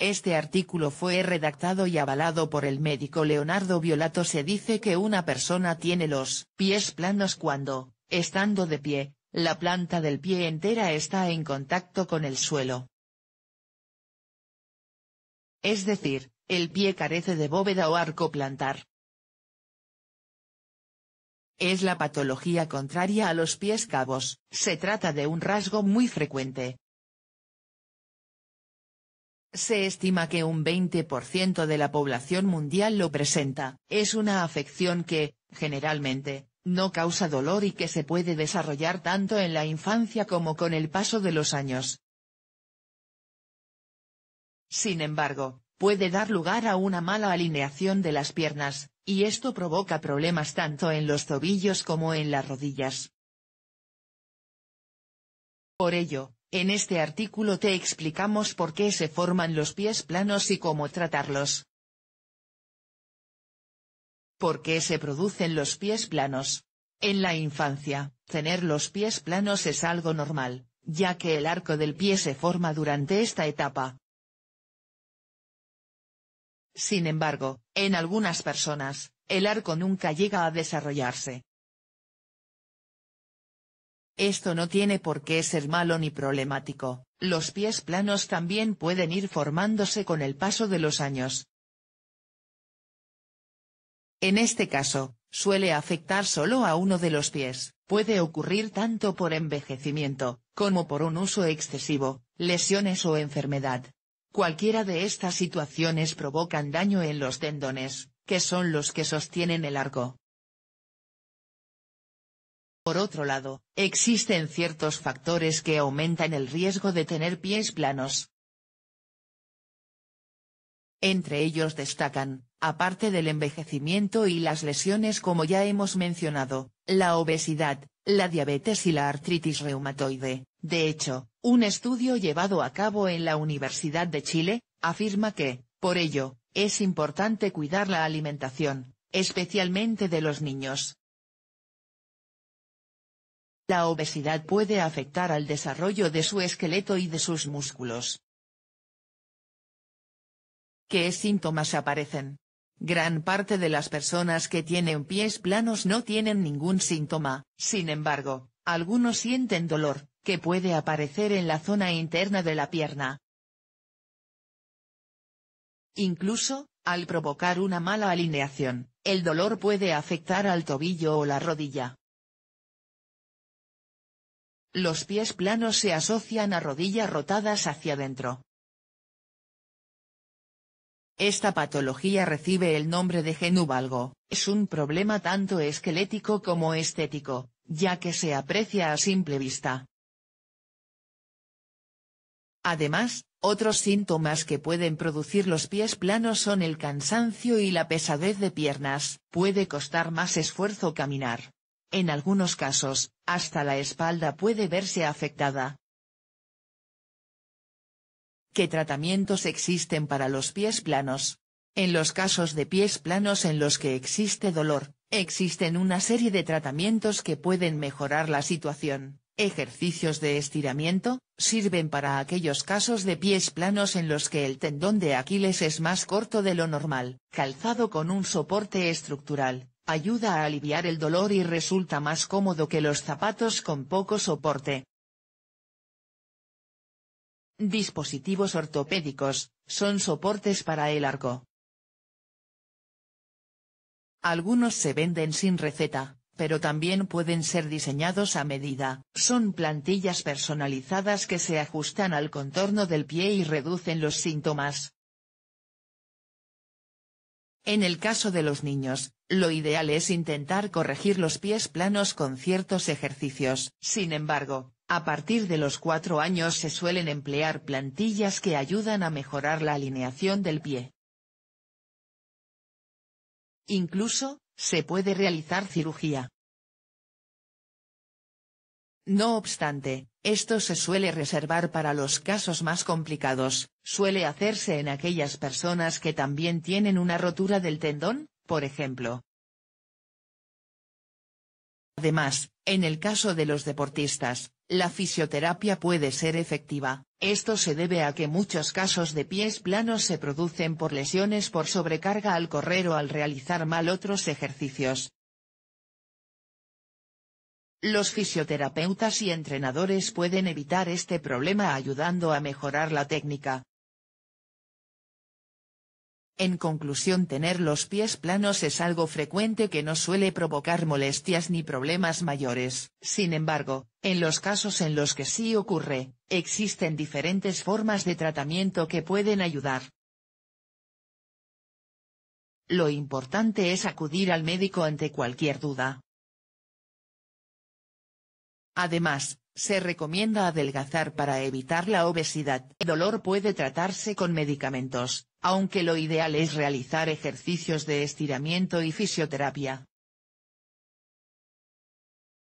Este artículo fue redactado y avalado por el médico Leonardo Violato. Se dice que una persona tiene los pies planos cuando, estando de pie, la planta del pie entera está en contacto con el suelo. Es decir, el pie carece de bóveda o arco plantar. Es la patología contraria a los pies cabos, se trata de un rasgo muy frecuente, se estima que un 20% de la población mundial lo presenta. Es una afección que, generalmente, no causa dolor y que se puede desarrollar tanto en la infancia como con el paso de los años. Sin embargo, puede dar lugar a una mala alineación de las piernas, y esto provoca problemas tanto en los tobillos como en las rodillas. Por ello, en este artículo te explicamos por qué se forman los pies planos y cómo tratarlos. ¿Por qué se producen los pies planos? En la infancia, tener los pies planos es algo normal, ya que el arco del pie se forma durante esta etapa. Sin embargo, en algunas personas, el arco nunca llega a desarrollarse, esto no tiene por qué ser malo ni problemático, los pies planos también pueden ir formándose con el paso de los años. En este caso, suele afectar solo a uno de los pies, puede ocurrir tanto por envejecimiento, como por un uso excesivo, lesiones o enfermedad. Cualquiera de estas situaciones provocan daño en los tendones, que son los que sostienen el arco. Por otro lado, existen ciertos factores que aumentan el riesgo de tener pies planos. Entre ellos destacan, aparte del envejecimiento y las lesiones como ya hemos mencionado, la obesidad, la diabetes y la artritis reumatoide. De hecho, un estudio llevado a cabo en la Universidad de Chile, afirma que, por ello, es importante cuidar la alimentación, especialmente de los niños. La obesidad puede afectar al desarrollo de su esqueleto y de sus músculos. ¿Qué síntomas aparecen? Gran parte de las personas que tienen pies planos no tienen ningún síntoma, sin embargo, algunos sienten dolor, que puede aparecer en la zona interna de la pierna. Incluso, al provocar una mala alineación, el dolor puede afectar al tobillo o la rodilla. Los pies planos se asocian a rodillas rotadas hacia adentro. Esta patología recibe el nombre de genúbalgo, es un problema tanto esquelético como estético, ya que se aprecia a simple vista. Además, otros síntomas que pueden producir los pies planos son el cansancio y la pesadez de piernas, puede costar más esfuerzo caminar, en algunos casos, hasta la espalda puede verse afectada. ¿Qué tratamientos existen para los pies planos? En los casos de pies planos en los que existe dolor, existen una serie de tratamientos que pueden mejorar la situación. Ejercicios de estiramiento, sirven para aquellos casos de pies planos en los que el tendón de Aquiles es más corto de lo normal, calzado con un soporte estructural, ayuda a aliviar el dolor y resulta más cómodo que los zapatos con poco soporte. Dispositivos ortopédicos, son soportes para el arco. Algunos se venden sin receta, pero también pueden ser diseñados a medida. Son plantillas personalizadas que se ajustan al contorno del pie y reducen los síntomas. En el caso de los niños, lo ideal es intentar corregir los pies planos con ciertos ejercicios. Sin embargo, a partir de los cuatro años se suelen emplear plantillas que ayudan a mejorar la alineación del pie. Incluso, se puede realizar cirugía. No obstante, esto se suele reservar para los casos más complicados, suele hacerse en aquellas personas que también tienen una rotura del tendón, por ejemplo. Además, en el caso de los deportistas, la fisioterapia puede ser efectiva, esto se debe a que muchos casos de pies planos se producen por lesiones por sobrecarga al correr o al realizar mal otros ejercicios. Los fisioterapeutas y entrenadores pueden evitar este problema ayudando a mejorar la técnica, en conclusión tener los pies planos es algo frecuente que no suele provocar molestias ni problemas mayores. Sin embargo, en los casos en los que sí ocurre, existen diferentes formas de tratamiento que pueden ayudar. Lo importante es acudir al médico ante cualquier duda. Además, se recomienda adelgazar para evitar la obesidad. El dolor puede tratarse con medicamentos, aunque lo ideal es realizar ejercicios de estiramiento y fisioterapia.